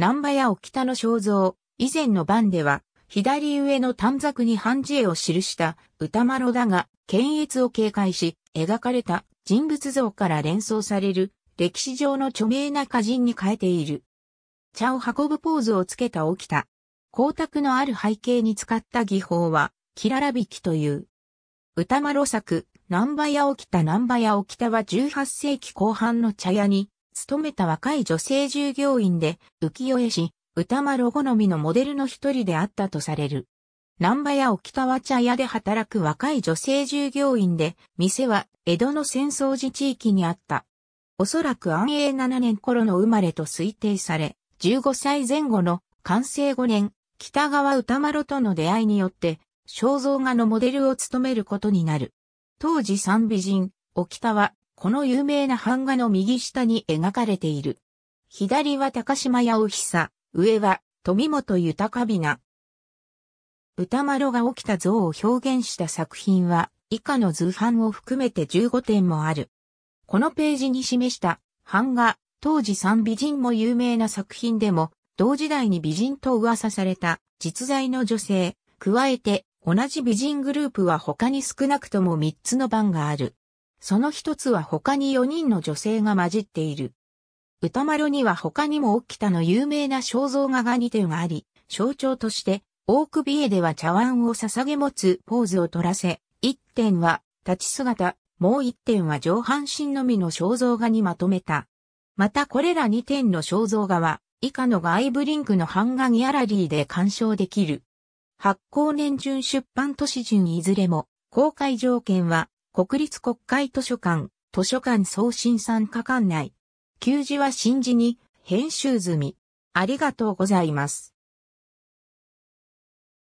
南波屋沖田の肖像、以前の番では、左上の短冊に半字絵を記した歌丸だが、検閲を警戒し、描かれた人物像から連想される歴史上の著名な歌人に変えている。茶を運ぶポーズをつけた沖田。光沢のある背景に使った技法は、キララ引きという。歌丸作、南波屋沖田南波屋沖田は18世紀後半の茶屋に勤めた若い女性従業員で、浮世絵師、歌丸好みのモデルの一人であったとされる。南波屋沖川茶屋で働く若い女性従業員で、店は江戸の戦争時地域にあった。おそらく安永7年頃の生まれと推定され、15歳前後の完成5年、北川歌丸との出会いによって、肖像画のモデルを務めることになる。当時三美人、沖田はこの有名な版画の右下に描かれている。左は高島屋お久、上は富本豊美奈。歌丸が起きた像を表現した作品は、以下の図版を含めて15点もある。このページに示した版画、当時三美人も有名な作品でも、同時代に美人と噂された実在の女性、加えて同じ美人グループは他に少なくとも3つの番がある。その一つは他に4人の女性が混じっている。歌丸には他にも沖田の有名な肖像画が2点があり、象徴として、大首絵では茶碗を捧げ持つポーズを取らせ、1点は立ち姿、もう1点は上半身のみの肖像画にまとめた。またこれら2点の肖像画は、以下の外部リンクの版画ギャラリーで鑑賞できる。発行年順出版都市順いずれも、公開条件は、国立国会図書館、図書館送信参加館内。給仕は新字に編集済み。ありがとうございます。